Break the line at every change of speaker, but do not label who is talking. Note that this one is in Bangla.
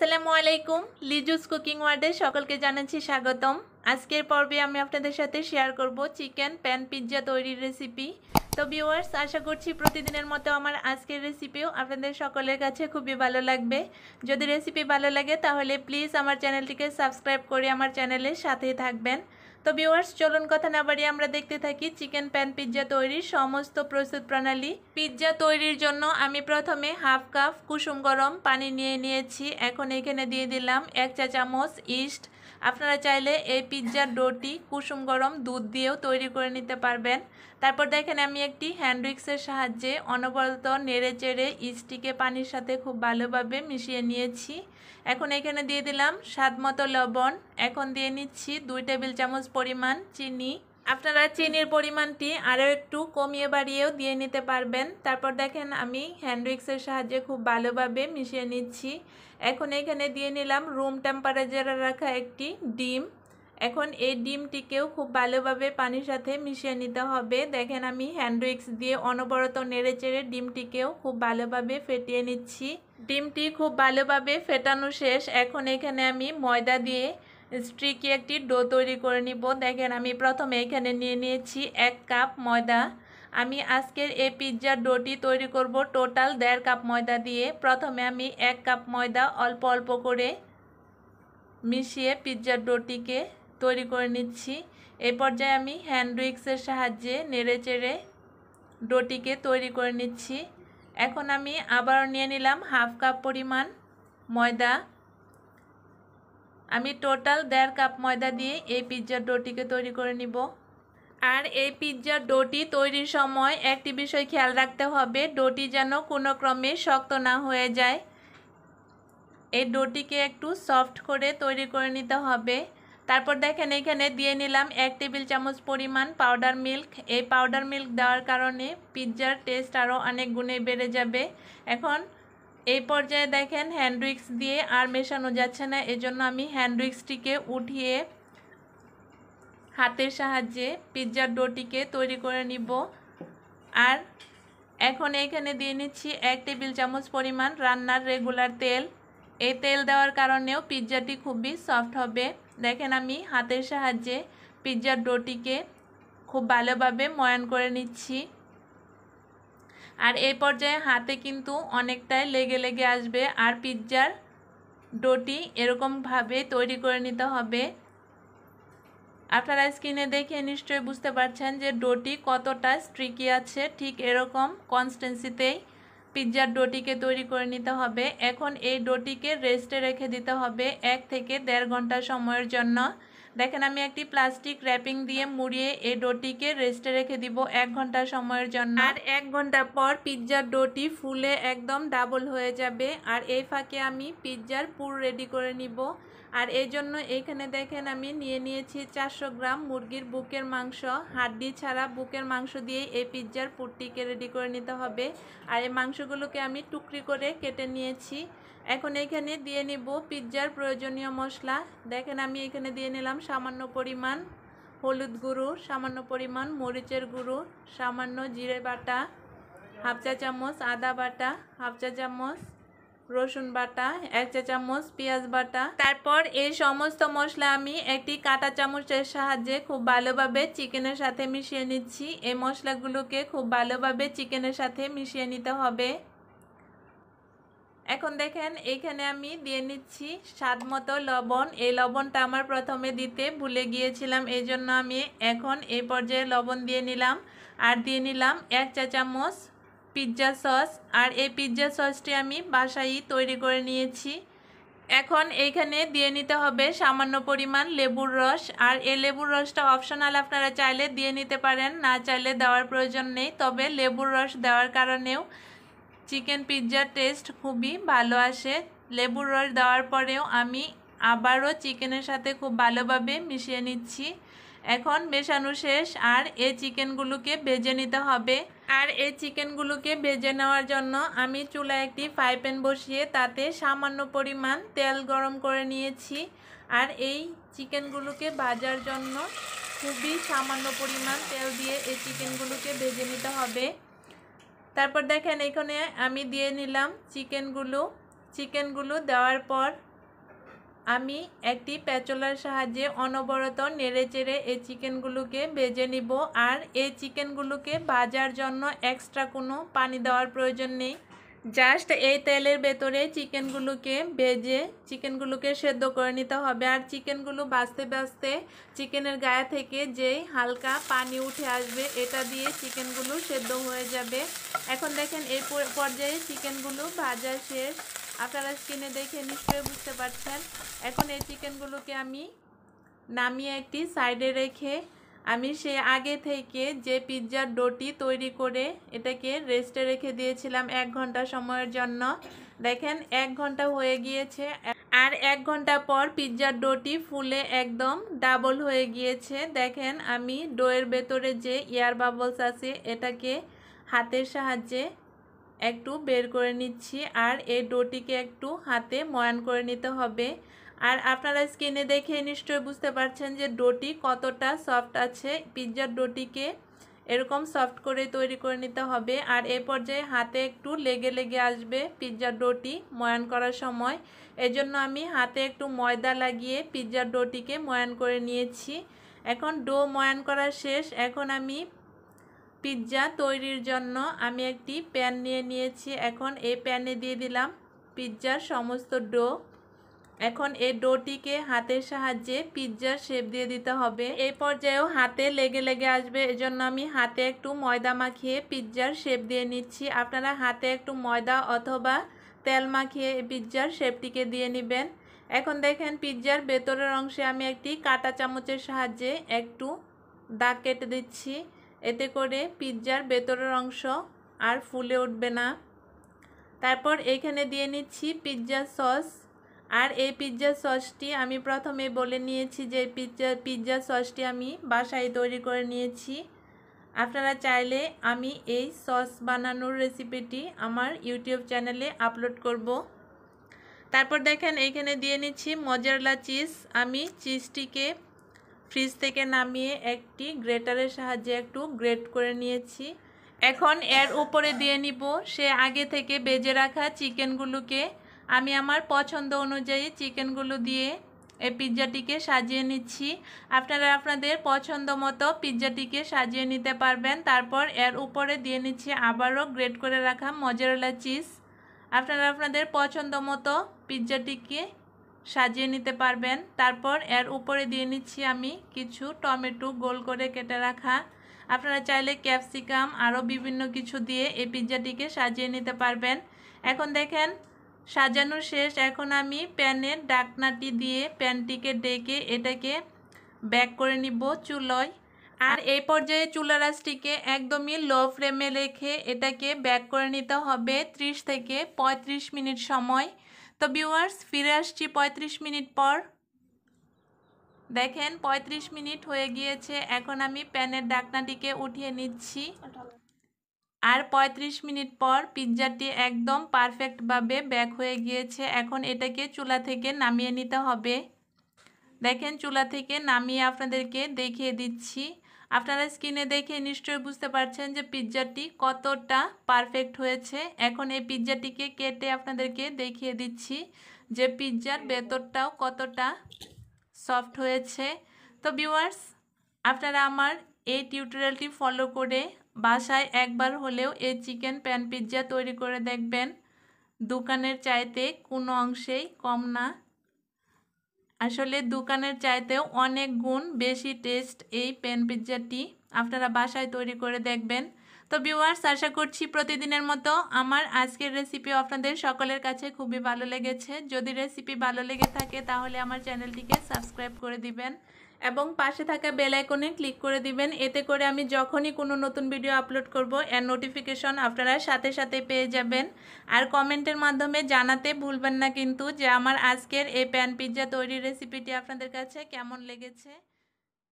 আসসালামু আলাইকুম লিজুস কুকিং ওয়ার্ডে সকলকে জানাচ্ছি স্বাগতম আজকের পর্বে আমি আপনাদের সাথে শেয়ার করব চিকেন প্যান পিৎজা তৈরির রেসিপি তো ভিউয়ার্স আশা করছি প্রতিদিনের মতো আমার আজকের রেসিপিও আপনাদের সকলের কাছে খুবই ভালো লাগবে যদি রেসিপি ভালো লাগে তাহলে প্লিজ আমার চ্যানেলটিকে সাবস্ক্রাইব করে আমার চ্যানেলের সাথেই থাকবেন তো ভিউয়ার্স চলুন কথা না বাড়িয়ে আমরা দেখতে থাকি চিকেন প্যান পিৎজা তৈরির সমস্ত প্রস্তুত প্রণালী পিৎজা তৈরির জন্য আমি প্রথমে হাফ কাপ কুসুম গরম পানি নিয়ে নিয়েছি এখন এখানে দিয়ে দিলাম এক চা চামচ ইস্ট আপনারা চাইলে এই পিৎজার ডোটি কুসুম গরম দুধ দিয়েও তৈরি করে নিতে পারবেন তারপর দেখেন আমি একটি হ্যান্ড সাহায্যে অনবরত নেড়ে চেড়ে ইস্টিকে পানির সাথে খুব ভালোভাবে মিশিয়ে নিয়েছি এখন এখানে দিয়ে দিলাম স্বাদ মতো লবণ এখন দিয়ে নিচ্ছি দুই টেবিল চামচ পরিমাণ চিনি আপনারা চিনির পরিমাণটি আরও একটু কমিয়ে বাড়িয়েও দিয়ে নিতে পারবেন তারপর দেখেন আমি হ্যান্ড সাহায্যে খুব ভালোভাবে মিশিয়ে নিচ্ছি এখন এখানে দিয়ে নিলাম রুম টেম্পারেচারে রাখা একটি ডিম এখন এই ডিমটিকেও খুব ভালোভাবে পানির সাথে মিশিয়ে নিতে হবে দেখেন আমি হ্যান্ড উইক্স দিয়ে অনবরত নেড়ে চেড়ে ডিমটিকেও খুব ভালোভাবে ফেটিয়ে নিচ্ছি ডিমটি খুব ভালোভাবে ফেটানো শেষ এখন এখানে আমি ময়দা দিয়ে স্ট্রিকি একটি ডো তৈরি করে নিব দেখেন আমি প্রথমে এখানে নিয়ে নিয়েছি এক কাপ ময়দা আমি আজকের এই পিৎজার ডোটি তৈরি করব টোটাল দেড় কাপ ময়দা দিয়ে প্রথমে আমি এক কাপ ময়দা অল্প অল্প করে মিশিয়ে পিৎজার ডোটিকে তৈরি করে নিচ্ছি এ পর্যায়ে আমি হ্যান্ড উইক্সের সাহায্যে নেড়ে চেড়ে ডোটিকে তৈরি করে নিচ্ছি এখন আমি আবার নিয়ে নিলাম হাফ কাপ পরিমাণ ময়দা আমি টোটাল দেড় কাপ ময়দা দিয়ে এই পিৎজার ডোটিকে তৈরি করে নিব আর এই পিৎজা ডোটি তৈরির সময় একটি বিষয় খেয়াল রাখতে হবে ডোটি যেন কোনো ক্রমে শক্ত না হয়ে যায় এই ডোটিকে একটু সফট করে তৈরি করে নিতে হবে তারপর দেখেন এখানে দিয়ে নিলাম এক টেবিল চামচ পরিমাণ পাউডার মিল্ক এই পাউডার মিল্ক দেওয়ার কারণে পিৎজার টেস্ট আরও অনেক গুণে বেড়ে যাবে এখন এই পর্যায়ে দেখেন হ্যান্ড উইক্স দিয়ে আর মেশানো যাচ্ছে না এজন্য আমি হ্যান্ড উইক্সটিকে উঠিয়ে হাতের সাহায্যে পিৎজার ডোটিকে তৈরি করে নিব আর এখন এখানে দিয়ে নিচ্ছি এক টেবিল চামচ পরিমাণ রান্নার রেগুলার তেল এই তেল দেওয়ার কারণেও পিৎজাটি খুবই সফট হবে দেখেন আমি হাতের সাহায্যে পিৎজার ডোটিকে খুব ভালোভাবে ময়ান করে নিচ্ছি আর এই পর্যায়ে হাতে কিন্তু অনেকটাই লেগে লেগে আসবে আর পিৎজার ডোটি এরকমভাবে তৈরি করে নিতে হবে আপনারা স্ক্রিনে দেখে নিশ্চয়ই বুঝতে পারছেন যে ডোটি কতটা স্ট্রিকি আছে ঠিক এরকম কনস্টেন্সিতেই পিৎজার ডোটিকে তৈরি করে নিতে হবে এখন এই ডোটিকে রেস্টে রেখে দিতে হবে এক থেকে দেড় ঘন্টা সময়ের জন্য দেখেন আমি একটি প্লাস্টিক র্যাপিং দিয়ে মুড়িয়ে এই ডোটিকে রেস্টে রেখে দিব এক ঘন্টা সময়ের জন্য আর এক ঘন্টা পর পিৎজার ডোটি ফুলে একদম ডাবল হয়ে যাবে আর এই ফাঁকে আমি পিৎজার পুর রেডি করে নিব আর এই জন্য এইখানে দেখেন আমি নিয়ে নিয়েছি চারশো গ্রাম মুরগির বুকের মাংস হাড্ডি ছাড়া বুকের মাংস দিয়ে এই পিৎজার পুরটিকে রেডি করে নিতে হবে আর এই মাংসগুলোকে আমি টুকরি করে কেটে নিয়েছি এখন এখানে দিয়ে নেব পিৎজার প্রয়োজনীয় মশলা দেখেন আমি এখানে দিয়ে নিলাম সামান্য পরিমাণ হলুদ গুঁড়ো সামান্য পরিমাণ মরিচের গুঁড়ো সামান্য জিরে বাটা হাফ চা চামচ আদা বাটা হাফ চা চামচ রসুন বাটা এক চা চামচ পেঁয়াজ বাটা তারপর এই সমস্ত মশলা আমি একটি কাঁটা চামচের সাহায্যে খুব ভালোভাবে চিকেনের সাথে মিশিয়ে নিচ্ছি এই মশলাগুলোকে খুব ভালোভাবে চিকেনের সাথে মিশিয়ে নিতে হবে এখন দেখেন এইখানে আমি দিয়ে নিচ্ছি স্বাদ মতো লবণ এই লবণটা আমার প্রথমে দিতে ভুলে গিয়েছিলাম এই জন্য আমি এখন এই পর্যায়ে লবণ দিয়ে নিলাম আর দিয়ে নিলাম এক চা চামচ পিৎজা সস আর এই পিৎজা সসটি আমি বাসায় তৈরি করে নিয়েছি এখন এইখানে দিয়ে নিতে হবে সামান্য পরিমাণ লেবুর রস আর এই লেবুর রসটা অপশনাল আপনারা চাইলে দিয়ে নিতে পারেন না চাইলে দেওয়ার প্রয়োজন নেই তবে লেবুর রস দেওয়ার কারণেও চিকেন পিৎজার টেস্ট খুবই ভালো আসে লেবুর রস দেওয়ার পরেও আমি আবারও চিকেনের সাথে খুব ভালোভাবে মিশিয়ে নিচ্ছি এখন মেশানো শেষ আর এই চিকেনগুলোকে ভেজে নিতে হবে আর এই চিকেনগুলোকে ভেজে নেওয়ার জন্য আমি চুলায় একটি ফ্রাই প্যান বসিয়ে তাতে সামান্য পরিমাণ তেল গরম করে নিয়েছি আর এই চিকেনগুলোকে ভাজার জন্য খুবই সামান্য পরিমাণ তেল দিয়ে এই চিকেনগুলোকে ভেজে নিতে হবে তারপর দেখেন এখানে আমি দিয়ে নিলাম চিকেনগুলো চিকেনগুলো দেওয়ার পর আমি একটি প্যাচোলার সাহায্যে অনবরত নেড়ে চেড়ে এই চিকেনগুলোকে ভেজে নিব আর এই চিকেনগুলোকে ভাজার জন্য এক্সট্রা কোনো পানি দেওয়ার প্রয়োজন নেই জাস্ট এই তেলের ভেতরে চিকেনগুলোকে ভেজে চিকেনগুলোকে সেদ্ধ করে নিতে হবে আর চিকেনগুলো বাঁচতে বাঁচতে চিকেনের গায়ে থেকে যেই হালকা পানি উঠে আসবে এটা দিয়ে চিকেনগুলো সেদ্ধ হয়ে যাবে এখন দেখেন এই পর্যায়ে চিকেনগুলো ভাজা শেষ আপনারা স্ক্রিনে দেখে নিশ্চয়ই বুঝতে পারছেন এখন এই চিকেনগুলোকে আমি নামিয়ে একটি সাইডে রেখে আমি সে আগে থেকে যে পিৎজার ডোটি তৈরি করে এটাকে রেস্টে রেখে দিয়েছিলাম এক ঘন্টা সময়ের জন্য দেখেন এক ঘন্টা হয়ে গিয়েছে আর এক ঘন্টা পর পিৎজার ডোটি ফুলে একদম ডাবল হয়ে গিয়েছে দেখেন আমি ডোয়ের ভেতরে যে এয়ার বাবলস আছে এটাকে হাতের সাহায্যে একটু বের করে নিচ্ছি আর এই ডোটিকে একটু হাতে ময়ান করে নিতে হবে আর আপনারা স্কিনে দেখে নিশ্চয়ই বুঝতে পারছেন যে ডোটি কতটা সফট আছে পিৎজার ডোটিকে এরকম সফট করে তৈরি করে নিতে হবে আর এ পর্যায়ে হাতে একটু লেগে লেগে আসবে পিৎজার ডোটি ময়ান করার সময় এজন্য আমি হাতে একটু ময়দা লাগিয়ে পিৎজার ডোটিকে ময়ান করে নিয়েছি এখন ডো ময়ান করা শেষ এখন আমি পিৎজা তৈরির জন্য আমি একটি প্যান নিয়ে নিয়েছি এখন এই প্যানে দিয়ে দিলাম পিৎজার সমস্ত ডো এখন এই ডোটিকে হাতের সাহায্যে পিৎজার শেপ দিয়ে দিতে হবে এই পর্যায়েও হাতে লেগে লেগে আসবে এজন্য আমি হাতে একটু ময়দা মাখিয়ে পিৎজার শেপ দিয়ে নিচ্ছি আপনারা হাতে একটু ময়দা অথবা তেল মাখিয়ে পিৎজার শেপটিকে দিয়ে নেবেন এখন দেখেন পিৎজার ভেতরের অংশে আমি একটি কাটা চামচের সাহায্যে একটু দাগ কেটে দিচ্ছি এতে করে পিৎজার ভেতরের অংশ আর ফুলে উঠবে না তারপর এখানে দিয়ে নিচ্ছি পিৎজা সস আর এই পিৎজা সসটি আমি প্রথমে বলে নিয়েছি যে পিৎজা পিৎজা সসটি আমি বাসায় তৈরি করে নিয়েছি আপনারা চাইলে আমি এই সস বানানোর রেসিপিটি আমার ইউটিউব চ্যানেলে আপলোড করব তারপর দেখেন এইখানে দিয়ে নিচ্ছি মজারলা চিজ আমি চিজটিকে ফ্রিজ থেকে নামিয়ে একটি গ্রেটারের সাহায্যে একটু গ্রেট করে নিয়েছি এখন এর উপরে দিয়ে নিব সে আগে থেকে বেজে রাখা চিকেনগুলোকে আমি আমার পছন্দ অনুযায়ী চিকেনগুলো দিয়ে এই পিৎজাটিকে সাজিয়ে নিচ্ছি আপনারা আপনাদের পছন্দ মতো পিৎজাটিকে সাজিয়ে নিতে পারবেন তারপর এর উপরে দিয়ে নিচ্ছি আবারও গ্রেট করে রাখা মজারেলা চিজ আপনারা আপনাদের পছন্দ মতো পিৎজাটিকে সাজিয়ে নিতে পারবেন তারপর এর উপরে দিয়ে নিচ্ছি আমি কিছু টমেটো গোল করে কেটে রাখা আপনারা চাইলে ক্যাপসিকাম আরও বিভিন্ন কিছু দিয়ে এই পিৎজাটিকে সাজিয়ে নিতে পারবেন এখন দেখেন সাজানো শেষ এখন আমি প্যানের ডাকনাটি দিয়ে প্যানটিকে ডেকে এটাকে ব্যাক করে নিব চুলোয় আর এই পর্যায়ে চুলারাজটিকে একদমই লো ফ্লেমে রেখে এটাকে ব্যাক করে নিতে হবে ত্রিশ থেকে ৩৫ মিনিট সময় তো ভিউয়ার্স ফিরে আসছি পঁয়ত্রিশ মিনিট পর দেখেন পঁয়ত্রিশ মিনিট হয়ে গিয়েছে এখন আমি প্যানের ডাকনাটিকে উঠিয়ে নিচ্ছি আর পঁয়ত্রিশ মিনিট পর পিৎজাটি একদম পারফেক্টভাবে ব্যাক হয়ে গিয়েছে এখন এটাকে চুলা থেকে নামিয়ে নিতে হবে দেখেন চুলা থেকে নামিয়ে আপনাদেরকে দেখিয়ে দিচ্ছি আপনারা স্ক্রিনে দেখে নিশ্চয়ই বুঝতে পারছেন যে পিৎজাটি কতটা পারফেক্ট হয়েছে এখন এই পিৎজাটিকে কেটে আপনাদেরকে দেখিয়ে দিচ্ছি যে পিৎজার ভেতরটাও কতটা সফট হয়েছে তো ভিউয়ার্স আপনারা আমার এই টিউটোরিয়ালটি ফলো করে বাসায় একবার হলেও এই চিকেন প্যান পিৎজা তৈরি করে দেখবেন দোকানের চাইতে কোনো অংশেই কম না আসলে দোকানের চাইতেও অনেক গুণ বেশি টেস্ট এই প্যান পিৎজাটি আপনারা বাসায় তৈরি করে দেখবেন তো ভিউয়ার্স আশা করছি প্রতিদিনের মতো আমার আজকের রেসিপি আপনাদের সকলের কাছে খুবই ভালো লেগেছে যদি রেসিপি ভালো লেগে থাকে তাহলে আমার চ্যানেলটিকে সাবস্ক্রাইব করে দিবেন এবং পাশে থাকা বেল আইকনে ক্লিক করে দিবেন এতে করে আমি যখনই কোনো নতুন ভিডিও আপলোড করব এর নোটিফিকেশন আপনারা সাথে সাথে পেয়ে যাবেন আর কমেন্টের মাধ্যমে জানাতে ভুলবেন না কিন্তু যে আমার আজকের এই প্যান পিৎজা তৈরির রেসিপিটি আপনাদের কাছে কেমন লেগেছে